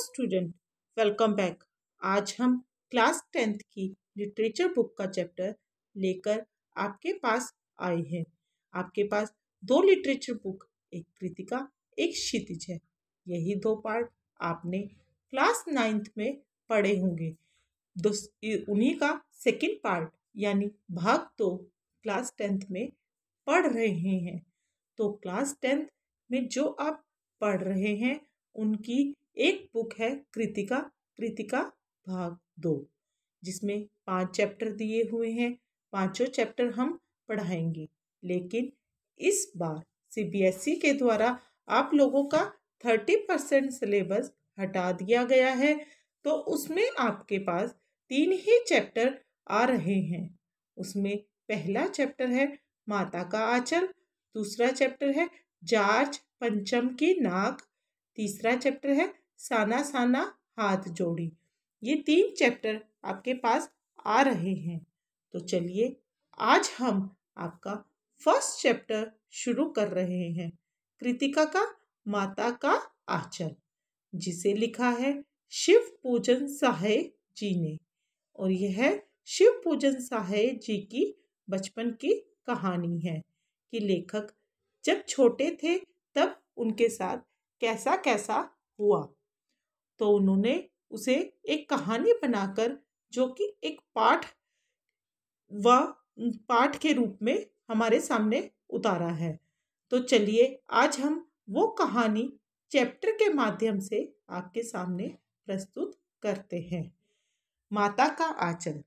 student welcome back आज हम class tenth की लिटरेचर बुक का चैप्टर लेकर आपके पास आए हैं आपके पास दो लिटरेचर बुक एक कृतिका एक क्षितिज है यही दो पार्ट आपने क्लास नाइन्थ में पढ़े होंगे उन्हीं का सेकंड पार्ट यानी भाग दो तो क्लास टेंथ में पढ़ रहे हैं तो क्लास टेंथ में जो आप पढ़ रहे हैं उनकी एक बुक है कृतिका कृतिका भाग दो जिसमें पांच चैप्टर दिए हुए हैं पांचों चैप्टर हम पढ़ाएंगे लेकिन इस बार सीबीएसई e के द्वारा आप लोगों का थर्टी परसेंट सिलेबस हटा दिया गया है तो उसमें आपके पास तीन ही चैप्टर आ रहे हैं उसमें पहला चैप्टर है माता का आंचल दूसरा चैप्टर है जार्ज पंचम की नाक तीसरा चैप्टर है साना साना हाथ जोड़ी ये तीन चैप्टर आपके पास आ रहे हैं तो चलिए आज हम आपका फर्स्ट चैप्टर शुरू कर रहे हैं कृतिका का माता का आचल जिसे लिखा है शिव पूजन साहे जी ने और यह शिव पूजन साहे जी की बचपन की कहानी है कि लेखक जब छोटे थे तब उनके साथ कैसा कैसा हुआ तो उन्होंने उसे एक कहानी बनाकर जो कि एक पाठ व पाठ के रूप में हमारे सामने उतारा है तो चलिए आज हम वो कहानी चैप्टर के माध्यम से आपके सामने प्रस्तुत करते हैं माता का आचल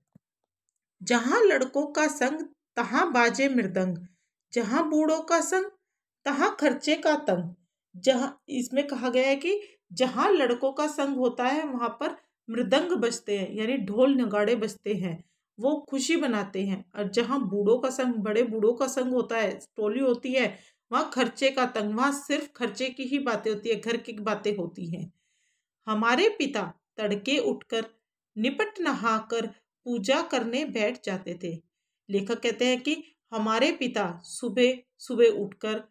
जहाँ लड़कों का संग तहाँ बाजे मृदंग जहाँ बूढ़ों का संग तहाँ खर्चे का तंग जहाँ इसमें कहा गया है कि जहाँ लड़कों का संग होता है वहाँ पर मृदंग बजते हैं यानी ढोल नगाड़े बजते हैं वो खुशी बनाते हैं और जहाँ बूढ़ों का संग बड़े बूढ़ों का संग होता है टोली होती है वहाँ खर्चे का तंग वहाँ सिर्फ खर्चे की ही बातें होती है घर की बातें होती हैं हमारे पिता तड़के उठकर निपट नहाकर पूजा करने बैठ जाते थे लेखक कहते हैं कि हमारे पिता सुबह सुबह उठकर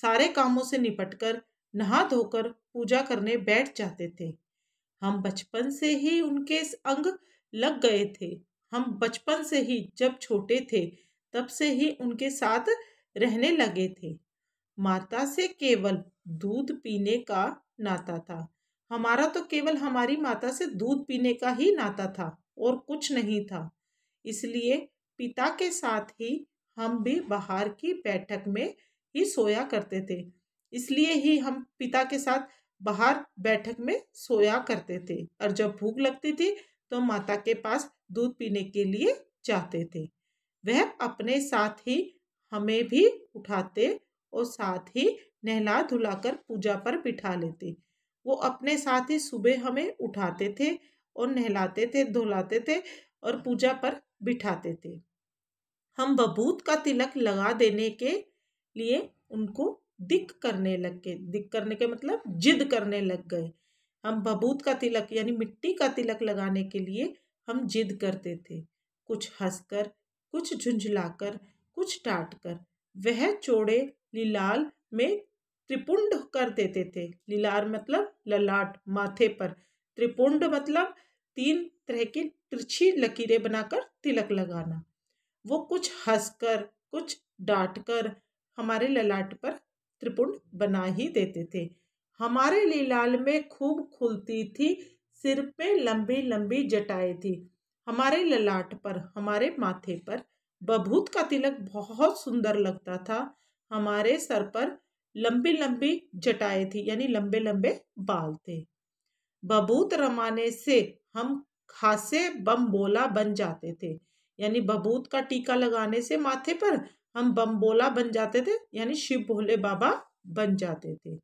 सारे कामों से निपटकर नहा धोकर पूजा करने बैठ जाते थे हम बचपन से ही उनके अंग लग गए थे हम बचपन से ही जब छोटे थे तब से ही उनके साथ रहने लगे थे माता से केवल दूध पीने का नाता था हमारा तो केवल हमारी माता से दूध पीने का ही नाता था और कुछ नहीं था इसलिए पिता के साथ ही हम भी बाहर की बैठक में ही सोया करते थे इसलिए ही हम पिता के साथ बाहर बैठक में सोया करते थे और जब भूख लगती थी तो माता के पास दूध पीने के लिए जाते थे वह अपने साथ ही हमें भी उठाते और साथ ही नहला धुलाकर पूजा पर बिठा लेते वो अपने साथ ही सुबह हमें उठाते थे और नहलाते थे धुलाते थे और पूजा पर बिठाते थे हम बबूत का तिलक लगा देने के लिए उनको दिक करने लग गए दिक करने के मतलब जिद करने लग गए हम बबूत का तिलक यानी मिट्टी का तिलक लगाने के लिए हम जिद करते थे कुछ हंसकर कुछ झुंझलाकर कुछ टाट कर वह चोड़े लीलाल में त्रिपुंड कर देते थे लीलार मतलब ललाट माथे पर त्रिपुंड मतलब तीन तरह की तिरछी लकीरें बनाकर तिलक लगाना वो कुछ हंसकर कुछ डांट कर हमारे ललाट पर त्रिपुंड बना ही देते थे हमारे लीलाल में खूब खुलती थी सिर पे लंबी लंबी जटाएं थी हमारे ललाट पर हमारे माथे पर बभूत का तिलक बहुत सुंदर लगता था हमारे सर पर लंबी लंबी जटाएं थी यानी लंबे लंबे बाल थे बबूत रमाने से हम खासे बम बोला बन जाते थे यानी बबूत का टीका लगाने से माथे पर हम बम्बोला बन जाते थे यानी शिव भोले बाबा बन जाते थे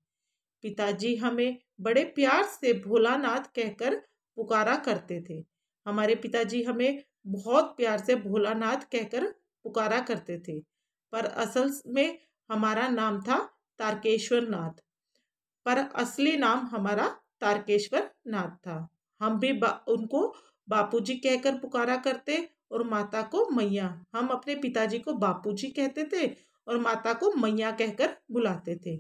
पिताजी हमें बड़े प्यार से भोलानाथ कहकर पुकारा करते थे हमारे पिताजी हमें बहुत प्यार से भोलानाथ कहकर पुकारा करते थे पर असल में हमारा नाम था तारकेश्वर नाथ पर असली नाम हमारा तारकेश्वर नाथ था हम भी बा, उनको बापूजी कहकर पुकारा करते और माता को मैया हम अपने पिताजी को बापूजी कहते थे और माता को मैया कहकर बुलाते थे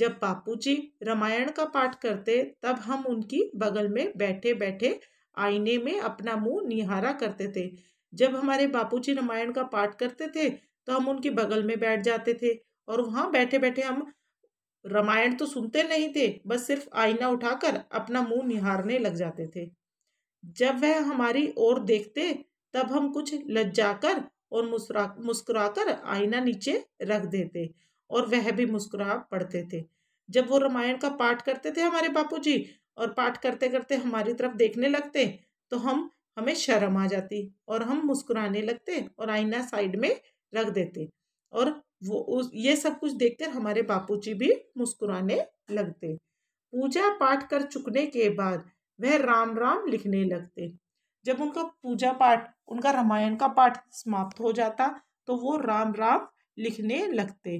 जब बापूजी रामायण का पाठ करते तब हम उनकी बगल में बैठे बैठे आईने में अपना मुंह निहारा करते थे जब हमारे बापूजी रामायण का पाठ करते थे तो हम उनके बगल में बैठ जाते थे और वहाँ बैठे बैठे हम रामायण तो सुनते नहीं थे बस सिर्फ आईना उठाकर अपना मुंह निहारने लग जाते थे जब वह हमारी ओर देखते तब हम कुछ लज्जा कर और मुस्कुरा कर आईना नीचे रख देते और वह भी मुस्कुरा पड़ते थे जब वो रामायण का पाठ करते थे हमारे बापू जी और पाठ करते करते हमारी तरफ देखने लगते तो हम हमें शर्म आ जाती और हम मुस्कुराने लगते और आईना साइड में रख देते और वो उस ये सब कुछ देखकर हमारे बापू जी भी मुस्कुराने लगते पूजा पाठ कर चुकने के बाद वह राम राम लिखने लगते जब उनका पूजा पाठ उनका रामायण का पाठ समाप्त हो जाता तो वो राम राम लिखने लगते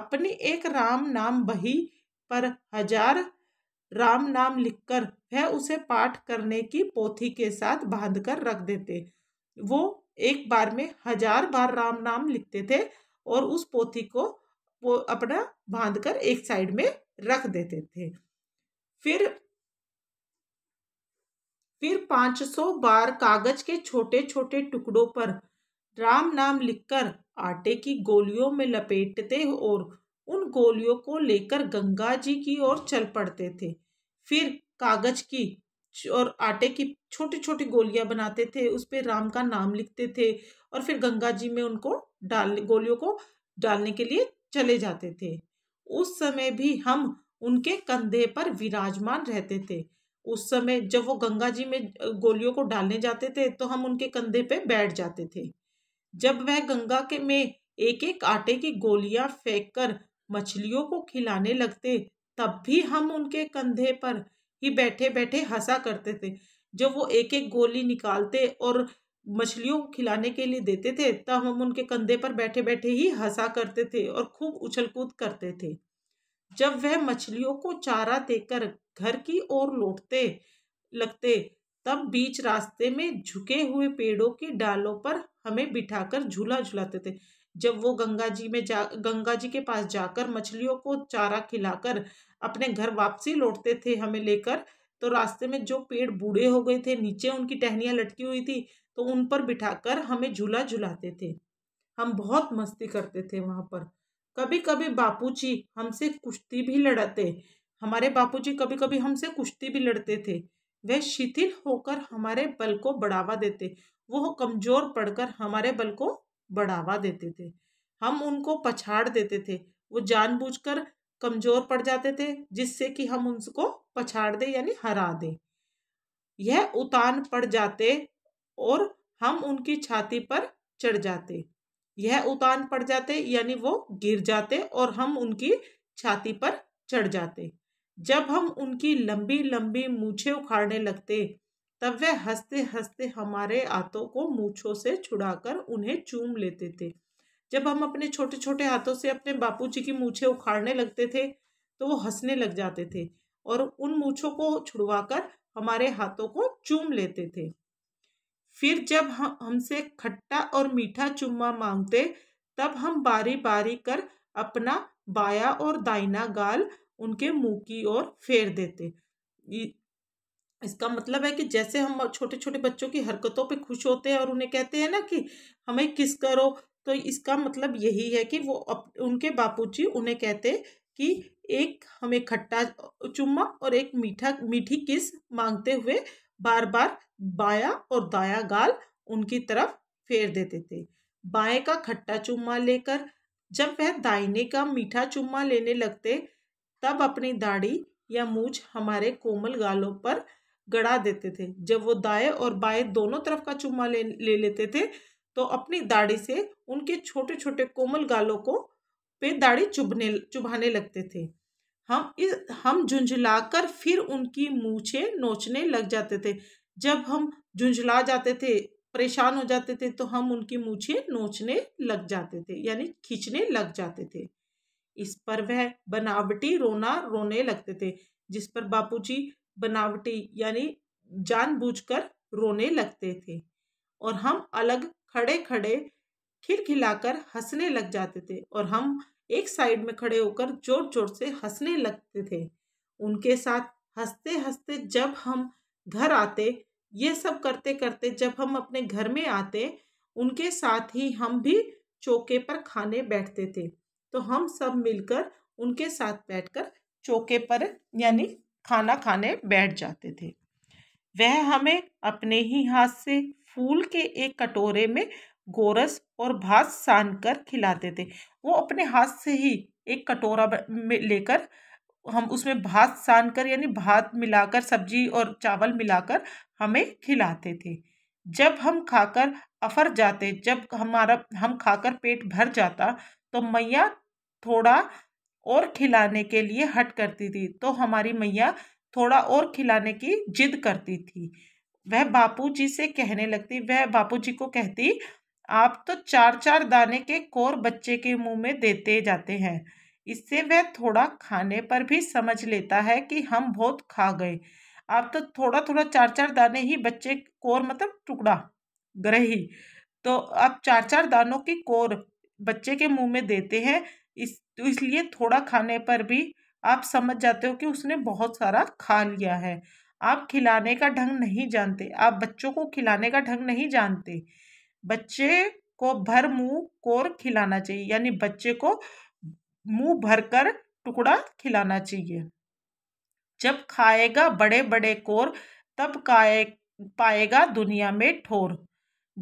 अपनी एक राम नाम बही पर हजार राम नाम लिखकर वह उसे पाठ करने की पोथी के साथ बांध कर रख देते वो एक बार में हजार बार राम नाम लिखते थे और उस पोथी को वो अपना बांध कर एक साइड में रख देते थे फिर फिर 500 बार कागज के छोटे छोटे टुकड़ों पर राम नाम लिखकर आटे की गोलियों में लपेटते और उन गोलियों को लेकर गंगा जी की ओर चल पड़ते थे फिर कागज की और आटे की छोटी छोटी गोलियां बनाते थे उस पर राम का नाम लिखते थे और फिर गंगा जी में उनको डाल गोलियों को डालने के लिए चले जाते थे उस समय भी हम उनके कंधे पर विराजमान रहते थे उस समय जब वो गंगा जी में गोलियों को डालने जाते थे तो हम उनके कंधे पे बैठ जाते थे जब वह गंगा के में एक एक आटे की गोलियां कर मछलियों को खिलाने लगते तब भी हम उनके कंधे पर ही बैठे बैठे हंसा करते थे जब वो एक एक गोली निकालते और मछलियों को खिलाने के लिए देते थे तब हम उनके कंधे पर बैठे बैठे ही हंसा करते थे और खूब उछल कूद करते थे जब वह मछलियों को चारा देकर घर की ओर लौटते लगते तब बीच रास्ते में झुके हुए पेड़ों के डालों पर हमें बिठाकर झूला झुलाते थे जब वो गंगा जी में जा गंगा जी के पास जाकर मछलियों को चारा खिलाकर अपने घर वापसी लौटते थे हमें लेकर तो रास्ते में जो पेड़ बूढ़े हो गए थे नीचे उनकी टहनियाँ लटकी हुई थी तो उन पर बिठाकर हमें झूला झुलाते थे हम बहुत मस्ती करते थे वहाँ पर कभी कभी बापूजी हमसे कुश्ती भी लड़ते हमारे बापूजी कभी कभी हमसे कुश्ती भी लड़ते थे वह शिथिल होकर हमारे बल को बढ़ावा देते वो कमज़ोर पड़कर हमारे बल को बढ़ावा देते थे हम उनको पछाड़ देते थे वो जानबूझकर कमज़ोर पड़ जाते थे जिससे कि हम उनको पछाड़ दें यानी हरा दें यह उतान पड़ जाते और हम उनकी छाती पर चढ़ जाते यह उतान पड़ जाते यानी वो गिर जाते और हम उनकी छाती पर चढ़ जाते जब हम उनकी लंबी लंबी मूछे उखाड़ने लगते तब वे हंसते हंसते हमारे हाथों को मूछों से छुड़ाकर उन्हें चूम लेते थे जब हम अपने छोटे छोटे हाथों से अपने बापू जी की मूछे उखाड़ने लगते थे तो वो हंसने लग जाते थे और उन मूछों को छुड़वाकर हमारे हाथों को चूम लेते थे फिर जब हम हमसे खट्टा और मीठा चुम्मा मांगते तब हम बारी बारी कर अपना बाया और दाइना गाल उनके मुंह की ओर फेर देते इसका मतलब है कि जैसे हम छोटे छोटे बच्चों की हरकतों पे खुश होते हैं और उन्हें कहते हैं ना कि हमें किस करो तो इसका मतलब यही है कि वो अप, उनके बापूजी उन्हें कहते कि एक हमें खट्टा चुम्मा और एक मीठा मीठी किस मांगते हुए बार बार बाया और दाया गाल उनकी तरफ फेर देते थे बाएं का खट्टा चुम्मा लेकर जब वह दाहिने का मीठा चुम्मा लेने लगते तब अपनी दाढ़ी या मूछ हमारे कोमल गालों पर गड़ा देते थे जब वो दाएं और बाएं दोनों तरफ का चुम्मा ले ले लेते थे तो अपनी दाढ़ी से उनके छोटे छोटे कोमल गालों को पे दाढ़ी चुभने चुभाने लगते थे हम इस हम झुंझलाकर फिर उनकी मूछे नोचने लग जाते थे जब हम झुंझला जाते थे परेशान हो जाते थे तो हम उनकी मूछे नोचने लग जाते थे यानी खींचने लग जाते थे इस पर वह बनावटी रोना रोने लगते थे जिस पर बापूजी बनावटी यानी जानबूझकर रोने लगते थे और हम अलग खड़े खड़े खिलखिलाकर हंसने लग जाते थे और हम एक साइड में खड़े होकर जोर जोर से हंसने लगते थे उनके साथ हंसते हंसते जब हम घर आते ये सब करते करते जब हम अपने घर में आते उनके साथ ही हम भी चौके पर खाने बैठते थे तो हम सब मिलकर उनके साथ बैठकर चौके पर यानी खाना खाने बैठ जाते थे वह हमें अपने ही हाथ से फूल के एक कटोरे में गोरस और भात सान कर खिलाते थे वो अपने हाथ से ही एक कटोरा लेकर हम उसमें भात सान कर यानी भात मिलाकर सब्जी और चावल मिलाकर हमें खिलाते थे जब हम खाकर अफर जाते जब हमारा हम खाकर पेट भर जाता तो मैया थोड़ा और खिलाने के लिए हट करती थी तो हमारी मैया थोड़ा और खिलाने की जिद करती थी वह बापूजी से कहने लगती वह बापूजी को कहती आप तो चार चार दाने के कोर बच्चे के मुंह में देते जाते हैं इससे वह थोड़ा खाने पर भी समझ लेता है कि हम बहुत खा गए आप तो थोड़ा थोड़ा चार चार दाने ही बच्चे कोर मतलब टुकड़ा ग्रही तो आप चार चार दानों की कोर बच्चे के मुंह में देते हैं इस तो इसलिए थोड़ा खाने पर भी आप समझ जाते हो कि उसने बहुत सारा खा लिया है आप खिलाने का ढंग नहीं जानते आप बच्चों को खिलाने का ढंग नहीं जानते बच्चे को भर मुंह कोर खिलाना चाहिए यानी बच्चे को मुंह भरकर टुकड़ा खिलाना चाहिए जब खाएगा बड़े बड़े कोर तब काए पाएगा दुनिया में ठोर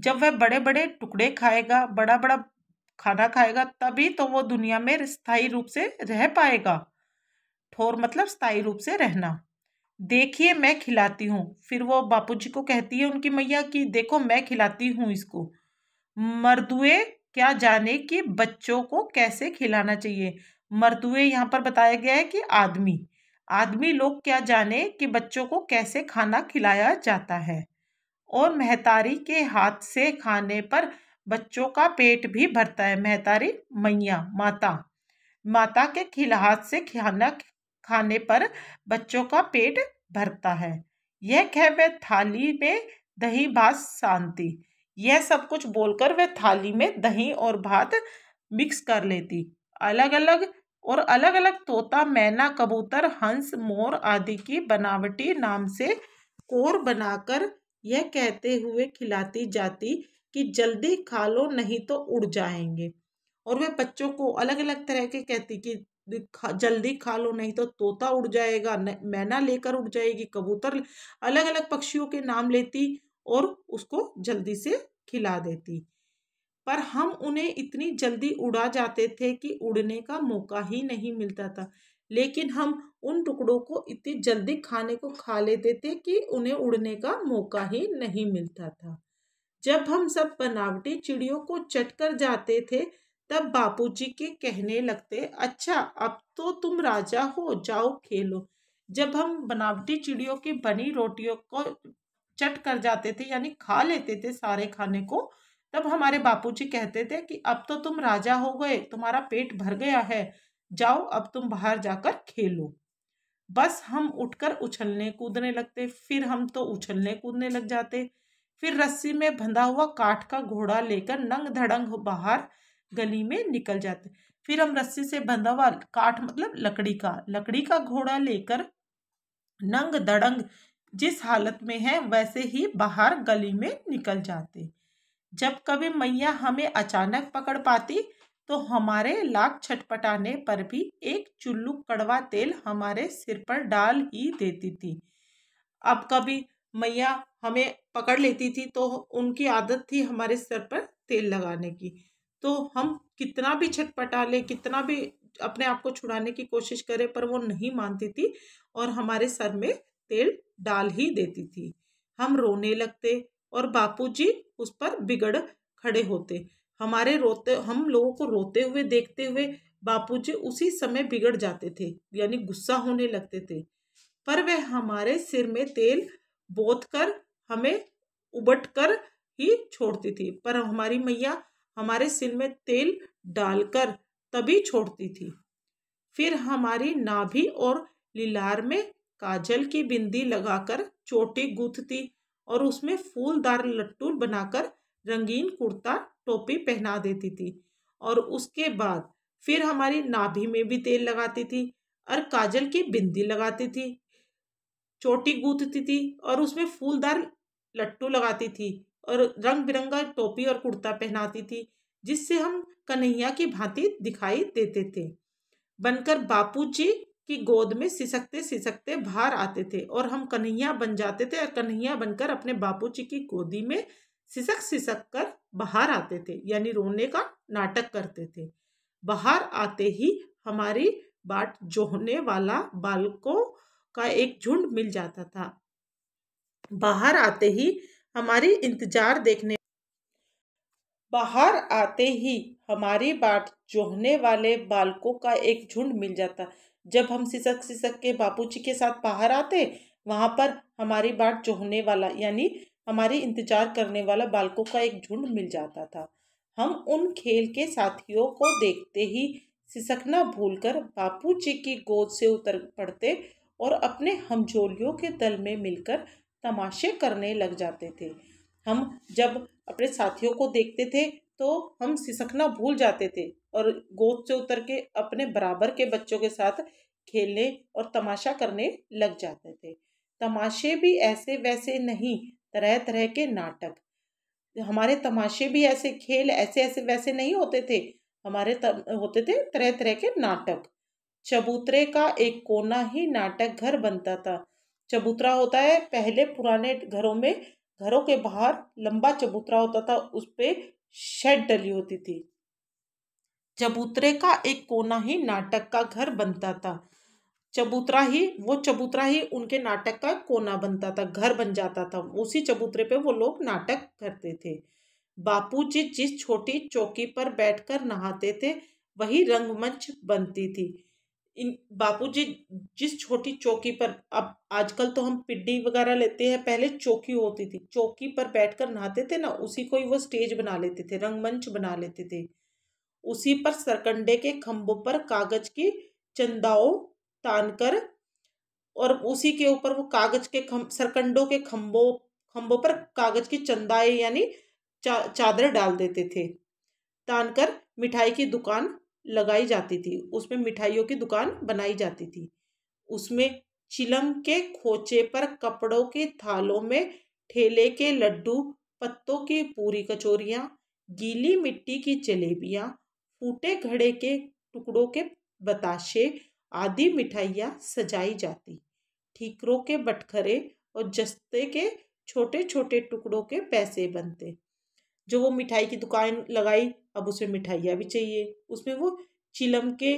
जब वह बड़े बड़े टुकड़े खाएगा बड़ा बड़ा खाना खाएगा तभी तो वो दुनिया में स्थायी रूप से रह पाएगा ठोर मतलब स्थायी रूप से रहना देखिए मैं खिलाती हूँ फिर वो बापूजी को कहती है उनकी मैया कि देखो मैं खिलाती हूँ इसको मर्दुए क्या जाने कि बच्चों को कैसे खिलाना चाहिए मर्दुए यहाँ पर बताया गया है कि आदमी आदमी लोग क्या जाने कि बच्चों को कैसे खाना खिलाया जाता है और महतारी के हाथ से खाने पर बच्चों का पेट भी भरता है महतारी मैया माता माता के खिला हाथ से खाना खाने पर बच्चों का पेट भरता है यह कह वह थाली में दही भात शांति यह सब कुछ बोलकर वह थाली में दही और भात मिक्स कर लेती अलग अलग और अलग अलग तोता मैना कबूतर हंस मोर आदि की बनावटी नाम से कोर बनाकर यह कहते हुए खिलाती जाती कि जल्दी खा लो नहीं तो उड़ जाएंगे और वह बच्चों को अलग अलग तरह के कहती कि जल्दी खा लो नहीं तो तोता उड़ जाएगा मैना लेकर उड़ जाएगी कबूतर अलग अलग पक्षियों के नाम लेती और उसको जल्दी से खिला देती पर हम उन्हें इतनी जल्दी उड़ा जाते थे कि उड़ने का मौका ही नहीं मिलता था लेकिन हम उन टुकड़ों को इतनी जल्दी खाने को खा लेते थे कि उन्हें उड़ने का मौका ही नहीं मिलता था जब हम सब बनावटी चिड़ियों को चटकर जाते थे तब बापूजी के कहने लगते अच्छा अब तो तुम राजा हो जाओ खेलो जब हम बनावटी चिड़ियों की बनी रोटियों को चट कर जाते थे यानी खा लेते थे सारे खाने को तब हमारे बापूजी कहते थे कि अब तो तुम राजा हो गए तुम्हारा पेट भर गया है जाओ अब तुम बाहर जाकर खेलो बस हम उठकर उछलने कूदने लगते फिर हम तो उछलने कूदने लग जाते फिर रस्सी में बंधा हुआ काठ का घोड़ा लेकर नंग धड़ंग बाहर गली में निकल जाते फिर हम रस्सी से बंधा हुआ काठ मतलब लकड़ी का लकड़ी का घोड़ा लेकर नंग दड़ंग जिस हालत में है वैसे ही बाहर गली में निकल जाते जब कभी मैया हमें अचानक पकड़ पाती तो हमारे लाख छटपटाने पर भी एक चुल्लू कड़वा तेल हमारे सिर पर डाल ही देती थी अब कभी मैया हमें पकड़ लेती थी तो उनकी आदत थी हमारे सिर पर तेल लगाने की तो हम कितना भी छटपटा लें कितना भी अपने आप को छुड़ाने की कोशिश करें पर वो नहीं मानती थी और हमारे सर में तेल डाल ही देती थी हम रोने लगते और बापूजी उस पर बिगड़ खड़े होते हमारे रोते हम लोगों को रोते हुए देखते हुए बापूजी उसी समय बिगड़ जाते थे यानी गुस्सा होने लगते थे पर वे हमारे सिर में तेल बोत कर हमें उबट कर ही छोड़ती थी पर हमारी मैया हमारे सिर में तेल डालकर तभी छोड़ती थी फिर हमारी नाभि और लीलार में काजल की बिंदी लगाकर चोटी गूंथती और उसमें फूलदार लट्टू बनाकर रंगीन कुर्ता टोपी पहना देती थी और उसके बाद फिर हमारी नाभि में भी तेल लगाती थी और काजल की बिंदी लगाती थी चोटी गूंथती थी और उसमें फूलदार लट्टू लगाती थी और रंग बिरंगा टोपी और कुर्ता पहनाती थी जिससे हम कन्हैया की भांति दिखाई देते थे बनकर बापू जी की गोद में सिसकते सिसकते बाहर आते थे और हम कन्हैया बन जाते थे और कन्हैया बनकर अपने बापू जी की गोदी में सिसक सिसक कर बाहर आते थे यानी रोने का नाटक करते थे बाहर आते ही हमारी बाट जोहने वाला बालकों का एक झुंड मिल जाता था बाहर आते ही हमारी इंतजार देखने बाहर आते ही हमारी बाट जोहने वाले बालकों का एक झुंड मिल जाता जब हम सिसक सिसक के बापूजी के साथ बाहर आते वहाँ पर हमारी बाट जोहने वाला यानी हमारी इंतजार करने वाला बालकों का एक झुंड मिल जाता था हम उन खेल के साथियों को देखते ही सिसकना भूलकर बापूजी की गोद से उतर पड़ते और अपने हमझोलियों के दल में मिलकर तमाशे करने लग जाते थे हम जब अपने साथियों को देखते थे तो हम सिसकना भूल जाते थे और गोद से उतर के अपने बराबर के बच्चों के साथ खेलने और तमाशा करने लग जाते थे तमाशे भी ऐसे वैसे नहीं तरह तरह के नाटक हमारे तमाशे भी ऐसे खेल ऐसे ऐसे वैसे नहीं होते थे हमारे तम, होते थे तरह तरह के नाटक चबूतरे का एक कोना ही नाटक घर बनता था चबूतरा होता है पहले पुराने घरों में घरों के बाहर लंबा चबूतरा होता था उस पर शेड डली होती थी चबूतरे का एक कोना ही नाटक का घर बनता था चबूतरा ही वो चबूतरा ही उनके नाटक का कोना बनता था घर बन जाता था उसी चबूतरे पे वो लोग नाटक करते थे बापू जी जिस छोटी चौकी पर बैठकर नहाते थे वही रंगमंच बनती थी इन बापूजी जिस छोटी चौकी पर अब आजकल तो हम पिड्डी वगैरह लेते हैं पहले चौकी होती थी चौकी पर बैठकर नहाते थे ना उसी को ही वो स्टेज बना लेते थे रंगमंच बना लेते थे उसी पर सरकंडे के खम्भों पर कागज की चंदाओं कर और उसी के ऊपर वो कागज के खम सरकंडों के खम्भों खम्भों पर कागज की चंदाएं यानी चा, चादर डाल देते थे तानकर मिठाई की दुकान लगाई जाती थी उसमें मिठाइयों की दुकान बनाई जाती थी उसमें चिलम के खोचे पर कपड़ों के थालों में ठेले के लड्डू पत्तों की पूरी कचोरियाँ गीली मिट्टी की जलेबियाँ फूटे घड़े के टुकड़ों के बताशे आदि मिठाइयाँ सजाई जाती ठीकरों के बटखरे और जस्ते के छोटे छोटे टुकड़ों के पैसे बनते जो वो मिठाई की दुकान लगाई अब उसमें मिठाइयाँ भी चाहिए उसमें वो चिलम के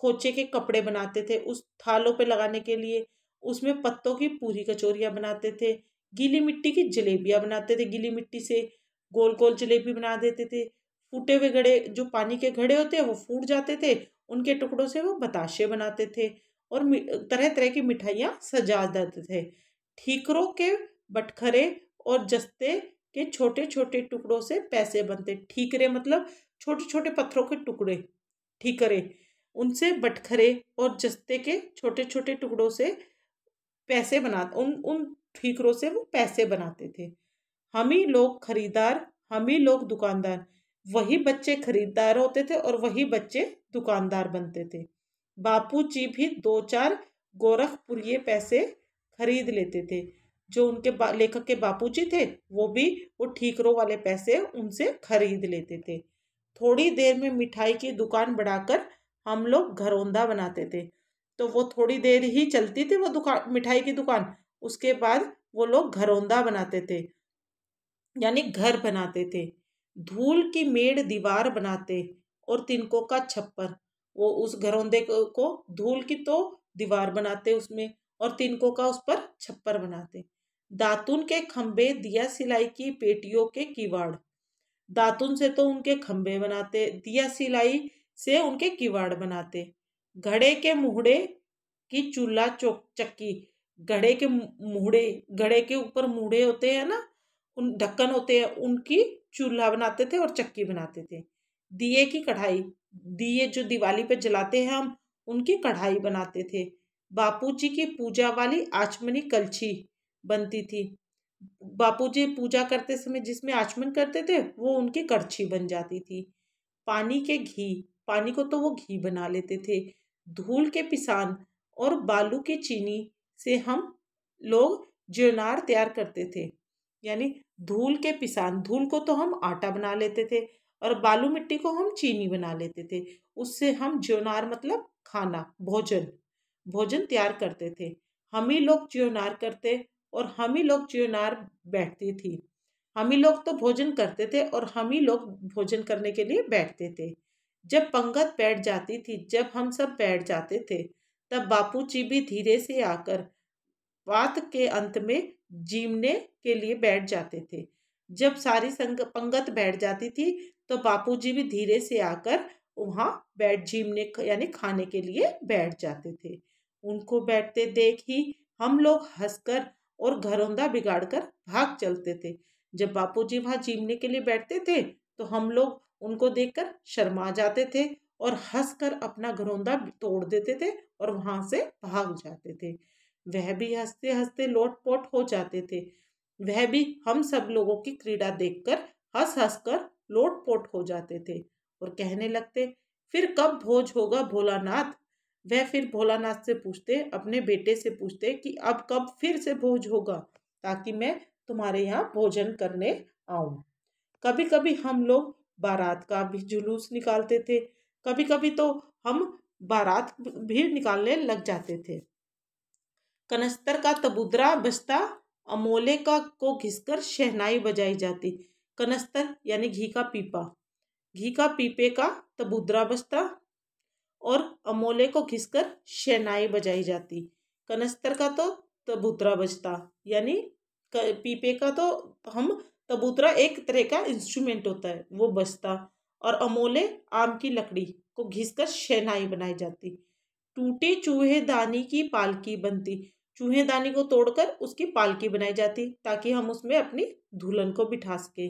खोचे के कपड़े बनाते थे उस थालों पे लगाने के लिए उसमें पत्तों की पूरी कचोरियाँ बनाते थे गीली मिट्टी की जलेबियाँ बनाते थे गीली मिट्टी से गोल गोल जलेबी बना देते थे फूटे हुए घड़े जो पानी के घड़े होते हैं वो फूट जाते थे उनके टुकड़ों से वो बताशे बनाते थे और तरह तरह की मिठाइयाँ सजा देते थे ठीकरों के बटखरे और जस्ते के छोटे छोटे टुकड़ों से पैसे बनते ठीकरे मतलब छोटे छोटे पत्थरों के टुकड़े ठीकरे उनसे बटखरे और जस्ते के छोटे छोटे टुकड़ों से पैसे बना उन उन ठीकरों से वो पैसे बनाते थे हम ही लोग खरीदार हम ही लोग दुकानदार वही बच्चे खरीदार होते थे और वही बच्चे दुकानदार बनते थे बापू जी भी दो चार गोरखपुरिये पैसे खरीद लेते थे जो उनके लेखक के बापू जी थे वो भी वो ठीकरों वाले पैसे उनसे खरीद लेते थे थोड़ी देर में मिठाई की दुकान बढ़ाकर हम लोग घरौंदा बनाते थे तो वो थोड़ी देर ही चलती थी वो दुकान मिठाई की दुकान उसके बाद वो लोग घरौंदा बनाते थे यानी घर बनाते थे धूल की मेड़ दीवार बनाते और तिनकों का छप्पर वो उस घरौंदे को धूल की तो दीवार बनाते उसमें और तिनकों का उस पर छप्पर बनाते दातुन के खम्भे दिया सिलाई की पेटियों के किवाड़ दातुन से तो उनके खम्भे बनाते दिया सिलाई से उनके किवाड़ बनाते घड़े के मुहड़े की चूल्हा चौक चक्की घड़े के मुहड़े घड़े के ऊपर मुहड़े होते हैं ना उन ढक्कन होते हैं उनकी चूल्हा बनाते थे और चक्की बनाते थे दिए की कढ़ाई दिए जो दिवाली पे जलाते हैं हम उनकी कढ़ाई बनाते थे बापूजी की पूजा वाली आचमनी कलछी बनती थी बापूजी पूजा करते समय जिसमें आचमन करते थे वो उनकी करछी बन जाती थी पानी के घी पानी को तो वो घी बना लेते थे धूल के पिसान और बालू की चीनी से हम लोग जीर्णार तैयार करते थे यानी धूल के पिसान धूल को तो हम आटा बना लेते थे और बालू मिट्टी को हम चीनी बना लेते थे उससे हम जीर्णार मतलब खाना भोजन भोजन तैयार करते थे हम ही लोग जीर्णार करते और हम ही लोग चुनार बैठती थी हम ही लोग तो भोजन करते थे और हम ही लोग भोजन करने के लिए बैठते थे जब पंगत बैठ जाती थी जब हम सब बैठ जाते थे तब बापू जी भी धीरे से आकर बात के अंत में जीमने के लिए बैठ जाते थे जब सारी संग पंगत बैठ जाती थी तो बापू जी भी धीरे से आकर वहाँ बैठ जीमने यानी खाने के लिए बैठ जाते थे उनको बैठते देख ही हम लोग हंसकर और घरौंदा बिगाड़ कर भाग चलते थे जब बापू जी वहाँ जीवने के लिए बैठते थे तो हम लोग उनको देखकर शर्मा जाते थे और हंस कर अपना घरौंदा तोड़ देते थे और वहाँ से भाग जाते थे वह भी हंसते हंसते लोटपोट हो जाते थे वह भी हम सब लोगों की क्रीड़ा देखकर हंस हंस कर लोटपोट हो जाते थे और कहने लगते फिर कब भोज होगा भोलानाथ वह फिर भोलानाथ से पूछते अपने बेटे से पूछते कि अब कब फिर से भोज होगा ताकि मैं तुम्हारे यहाँ भोजन करने आऊँ कभी कभी हम लोग बारात का भी जुलूस निकालते थे कभी कभी तो हम बारात भी निकालने लग जाते थे कनस्तर का तबुदरा बस्ता अमोले का को घिसकर शहनाई बजाई जाती कनस्तर यानी घी का पीपा घी का पीपे का तबुदरा बस्ता और अमोले को घिसकर शहनाई बजाई जाती कनस्तर का तो तबूतरा बजता यानी पीपे का तो हम तबूतरा एक तरह का इंस्ट्रूमेंट होता है वो बजता और अमोले आम की लकड़ी को घिसकर शहनाई बनाई जाती टूटे दानी की पालकी बनती चूहे दानी को तोड़कर उसकी पालकी बनाई जाती ताकि हम उसमें अपनी दुल्हन को बिठा सके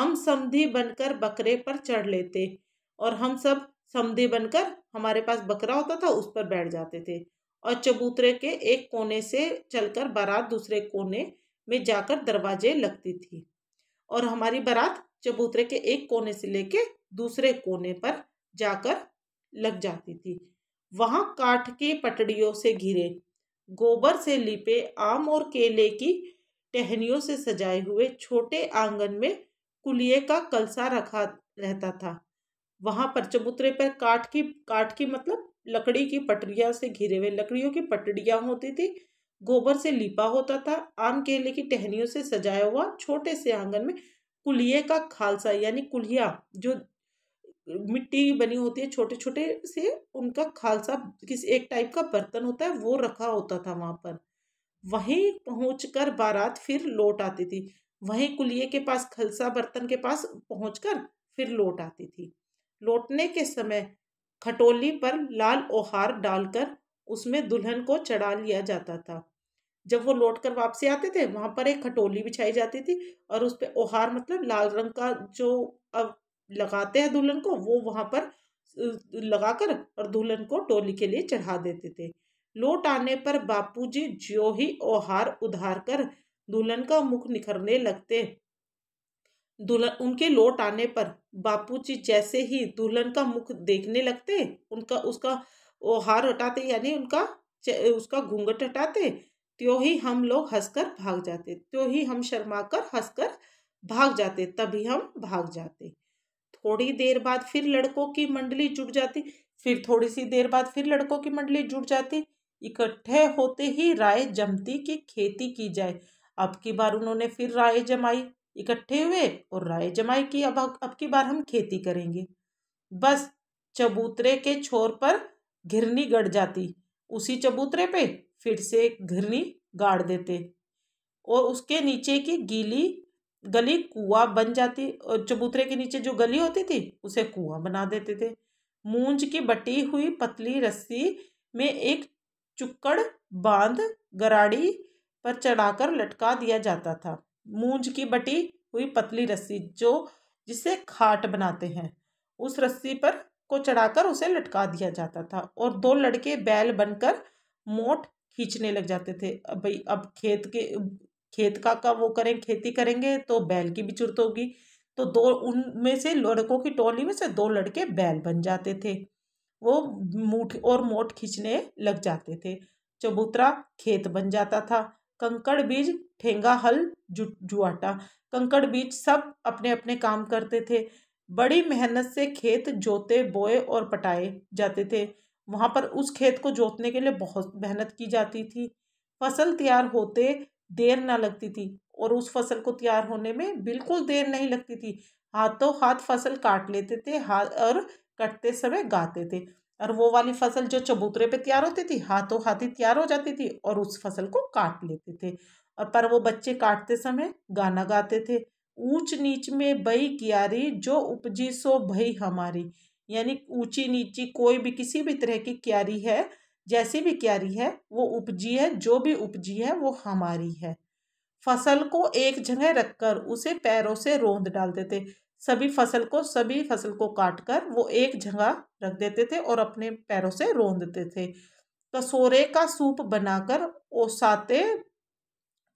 हम समधी बनकर बकरे पर चढ़ लेते और हम सब समधी बनकर हमारे पास बकरा होता था उस पर बैठ जाते थे और चबूतरे के एक कोने से चलकर बारात दूसरे कोने में जाकर दरवाजे लगती थी और हमारी बारात चबूतरे के एक कोने से लेके दूसरे कोने पर जाकर लग जाती थी वहाँ काठ के पटड़ियों से घिरे गोबर से लिपे आम और केले की टहनियों से सजाए हुए छोटे आंगन में कुलिए का कलसा रखा रहता था वहाँ पर चबूतरे पर काठ की काठ की मतलब लकड़ी की पटरिया से घिरे हुए लकड़ियों की पटरियाँ होती थी गोबर से लिपा होता था आम केले की टहनियों से सजाया हुआ छोटे से आंगन में कुलिये का खालसा यानी कुलिया जो मिट्टी की बनी होती है छोटे छोटे से उनका खालसा किसी एक टाइप का बर्तन होता है वो रखा होता था वहाँ पर वहीं पहुंचकर बारात फिर लौट आती थी वहीं कुलिये के पास खलसा बर्तन के पास पहुंचकर फिर लौट आती थी लौटने के समय खटोली पर लाल ओहार डालकर उसमें दुल्हन को चढ़ा लिया जाता था जब वो लौट कर वापसी आते थे वहाँ पर एक खटोली बिछाई जाती थी और उस पर ओहार मतलब लाल रंग का जो अब लगाते हैं दुल्हन को वो वहाँ पर लगाकर और दुल्हन को टोली के लिए चढ़ा देते थे लौट आने पर बापूजी जो ही ओहार उधार कर दुल्हन का मुख निखरने लगते दुल्हन उनके लौट आने पर बापू जी जैसे ही दुल्हन का मुख देखने लगते उनका उसका हार हटाते यानी उनका उसका घूंघट हटाते त्यों ही हम लोग हंसकर भाग जाते त्यों ही हम शर्मा कर हंसकर भाग जाते तभी हम भाग जाते थोड़ी देर बाद फिर लड़कों की मंडली जुट जाती फिर थोड़ी सी देर बाद फिर लड़कों की मंडली जुट जाती इकट्ठे होते ही राय जमती की खेती की जाए अब की बार उन्होंने फिर राय जमाई इकट्ठे हुए और राय जमाई की अब अब की बार हम खेती करेंगे बस चबूतरे के छोर पर घिरनी गड़ जाती उसी चबूतरे पे फिर से घिरनी गाड़ देते और उसके नीचे की गीली गली कुआ बन जाती और चबूतरे के नीचे जो गली होती थी उसे कुआ बना देते थे मूंज की बटी हुई पतली रस्सी में एक चुक्कड़ बांध गराड़ी पर चढ़ाकर लटका दिया जाता था मूंज की बटी हुई पतली रस्सी जो जिसे खाट बनाते हैं उस रस्सी पर को चढ़ाकर उसे लटका दिया जाता था और दो लड़के बैल बनकर मोट खींचने लग जाते थे अब भाई अब खेत के खेत का का वो करें खेती करेंगे तो बैल की भी चुरत होगी तो दो उनमें से लड़कों की टोली में से दो लड़के बैल बन जाते थे वो मूठ और मोट खींचने लग जाते थे चबूतरा खेत बन जाता था कंकड़ बीज ठेंगा हल जु जुआटा कंकड़ बीज सब अपने अपने काम करते थे बड़ी मेहनत से खेत जोते बोए और पटाए जाते थे वहाँ पर उस खेत को जोतने के लिए बहुत मेहनत की जाती थी फसल तैयार होते देर ना लगती थी और उस फसल को तैयार होने में बिल्कुल देर नहीं लगती थी हाथों हाथ फसल काट लेते थे हाथ और कटते समय गाते थे और वो वाली फसल जो चबूतरे पे तैयार होती थी हाथों हाथी तैयार हो जाती थी और उस फसल को काट लेते थे और पर वो बच्चे काटते समय गाना गाते थे ऊंच नीच में बई क्यारी जो उपजी सो भई हमारी यानी ऊंची नीची कोई भी किसी भी तरह की क्यारी है जैसी भी क्यारी है वो उपजी है जो भी उपजी है वो हमारी है फसल को एक जगह रखकर उसे पैरों से रोंद डालते थे सभी फसल को सभी फसल को काट कर वो एक जगह रख देते थे और अपने पैरों से रोंदते थे कसोरे का सूप बनाकर ओसाते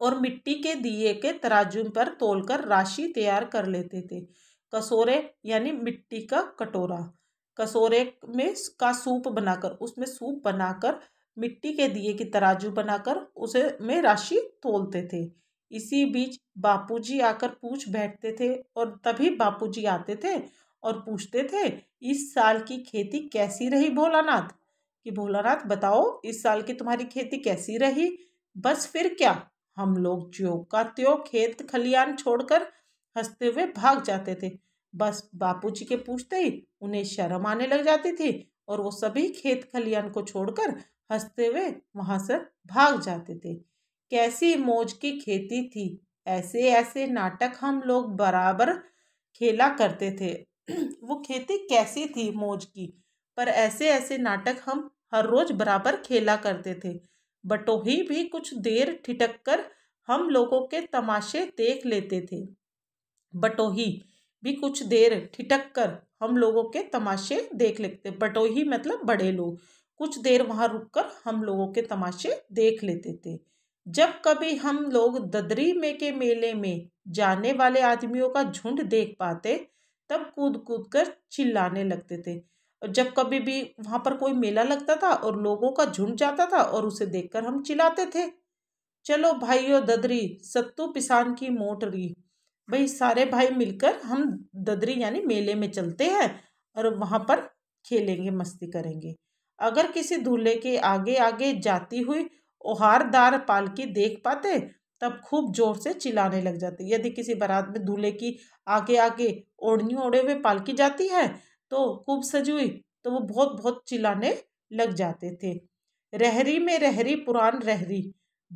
और मिट्टी के दिए के तराजू पर तोलकर राशि तैयार कर लेते थे कसोरे यानी मिट्टी का कटोरा कसोरे में का सूप बनाकर उसमें सूप बनाकर मिट्टी के दिए की तराजू बनाकर उसे में राशि तोलते थे इसी बीच बापूजी आकर पूछ बैठते थे और तभी बापूजी आते थे और पूछते थे इस साल की खेती कैसी रही भोलानाथ कि भोलानाथ बताओ इस साल की तुम्हारी खेती कैसी रही बस फिर क्या हम लोग ज्यो का त्यो खेत खलियान छोड़कर हंसते हुए भाग जाते थे बस बापूजी के पूछते ही उन्हें शर्म आने लग जाती थी और वो सभी खेत खलियान को छोड़कर हंसते हुए वहाँ से भाग जाते थे कैसी मौज की खेती थी ऐसे ऐसे नाटक हम लोग बराबर खेला करते थे वो खेती कैसी थी मौज की पर ऐसे ऐसे नाटक हम हर रोज बराबर खेला करते थे बटोही भी कुछ देर ठिटक कर हम लोगों के तमाशे देख लेते थे बटोही भी कुछ देर ठिटक कर हम लोगों के तमाशे देख लेते बटोही मतलब बड़े लोग कुछ देर वहाँ रुक कर हम लोगों के तमाशे देख लेते थे जब कभी हम लोग ददरी में के मेले में जाने वाले आदमियों का झुंड देख पाते तब कूद कूद कर चिल्लाने लगते थे और जब कभी भी वहाँ पर कोई मेला लगता था और लोगों का झुंड जाता था और उसे देखकर हम चिल्लाते थे चलो भाइयों ददरी सत्तू पिसान की मोटरी भाई सारे भाई मिलकर हम ददरी यानी मेले में चलते हैं और वहाँ पर खेलेंगे मस्ती करेंगे अगर किसी दूल्हे के आगे आगे जाती हुई ओहारदार पालकी देख पाते तब खूब जोर से चिल्लाने लग जाते यदि किसी बारात में दूल्हे की आगे आगे ओढ़नी ओढ़े हुए पालकी जाती है तो खूब सजुई तो वो बहुत बहुत चिल्लाने लग जाते थे रहरी में रहरी पुरान रहरी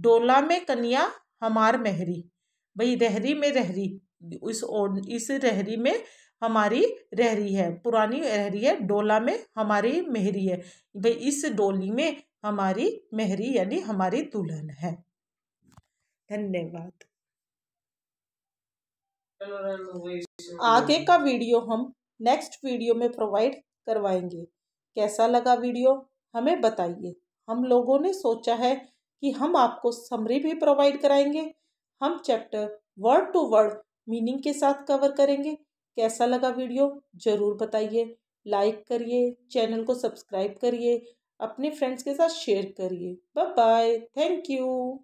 डोला में कनिया हमार महरी भाई रहरी में रहरी इस ओढ़ इस रहरी में हमारी रहरी है पुरानी रहरी है डोला में हमारी मेहरी है भाई इस डोली में हमारी मेहरी यानी हमारी दुल्हन है धन्यवाद आगे का वीडियो हम नेक्स्ट वीडियो में प्रोवाइड करवाएंगे कैसा लगा वीडियो हमें बताइए हम लोगों ने सोचा है कि हम आपको समरी भी प्रोवाइड कराएंगे हम chapter word to word meaning के साथ कवर करेंगे कैसा लगा वीडियो ज़रूर बताइए लाइक करिए चैनल को सब्सक्राइब करिए अपने फ्रेंड्स के साथ शेयर करिए बाय बाय थैंक यू